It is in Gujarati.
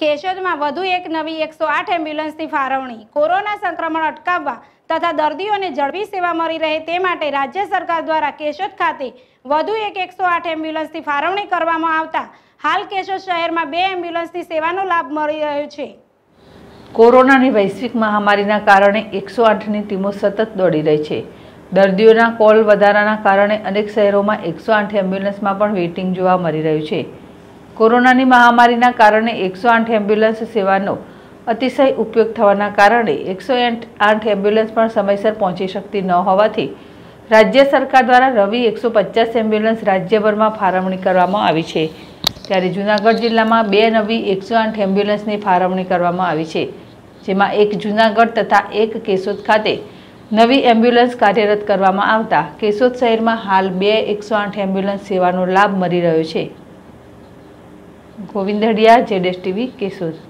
કેશોદમાં વધુ એક નવી એકસો આઠ એમ્બ્યુલન્સની ફાળવણી કોરોના સંક્રમણ અટકાવવા તથા દર્દીઓને ઝડપી સેવા મળી રહે તે માટે રાજ્ય સરકાર દ્વારા કેશોદ ખાતે વધુ એક એકસો આઠ એમ્બ્યુલન્સની ફાળવણી કરવામાં આવતા હાલ કેશોદ શહેરમાં બે એમ્બ્યુલન્સની સેવાનો લાભ મળી રહ્યો છે કોરોનાની વૈશ્વિક મહામારીના કારણે એકસો આઠની ટીમો સતત દોડી રહી છે દર્દીઓના કોલ વધારાના કારણે અનેક શહેરોમાં એકસો આઠ એમ્બ્યુલન્સમાં પણ વેઇટિંગ જોવા મળી રહ્યું છે કોરોનાની મહામારીના કારણે એકસો આઠ એમ્બ્યુલન્સ સેવાનો અતિશય ઉપયોગ થવાના કારણે એકસો આઠ એમ્બ્યુલન્સ પણ સમયસર પહોંચી શકતી ન હોવાથી રાજ્ય સરકાર દ્વારા રવિ એકસો પચાસ એમ્બ્યુલન્સ રાજ્યભરમાં ફાળવણી કરવામાં આવી છે ત્યારે જૂનાગઢ જિલ્લામાં બે નવી એકસો આઠ એમ્બ્યુલન્સની ફાળવણી કરવામાં આવી છે જેમાં એક જૂનાગઢ તથા એક કેશોદ ખાતે નવી એમ્બ્યુલન્સ કાર્યરત કરવામાં આવતા કેશોદ શહેરમાં હાલ બે એકસો આઠ એમ્બ્યુલન્સ સેવાનો લાભ મળી રહ્યો છે ગોવિંદડિયા જેડેસ ટીવી કેશોદ